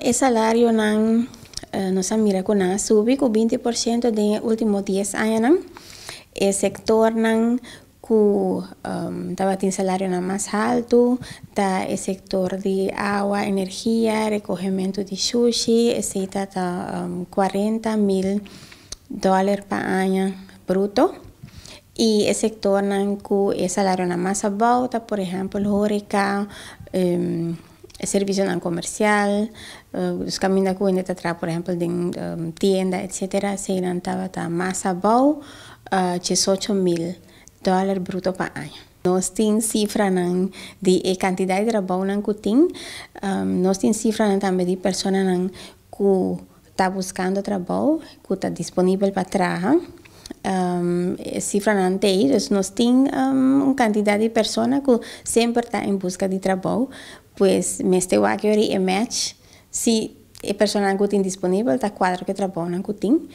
El salario nan, uh, eh, no se mira con nada, sube 20% de los últimos 10 años. El sector nan, um, tiene um, salario más alto, el sector de agua, energía, recogimiento de sushi, es 40 um, mil dólares por año bruto. Y el sector nan, tiene el salario más alto, por ejemplo, horeca, servicio comercial, uh, dus caminda ku in tra por exemplo din um, tienda etc se inantava ta masa bau uh, 18000 dólar bruto pa año. Nós tem cifra nan di e quantidade de trabalho nan que tem. Um, nós tem cifra nan também de pessoas nan que ta buscando trabalho, que está disponível pa trabalhar. um, cifra inteiros, nós tinc um, una quantitat de persona que sempre està en busca de pues me neste aquí é match, si e persona que tem disponible, está quadre que trabalha que tem,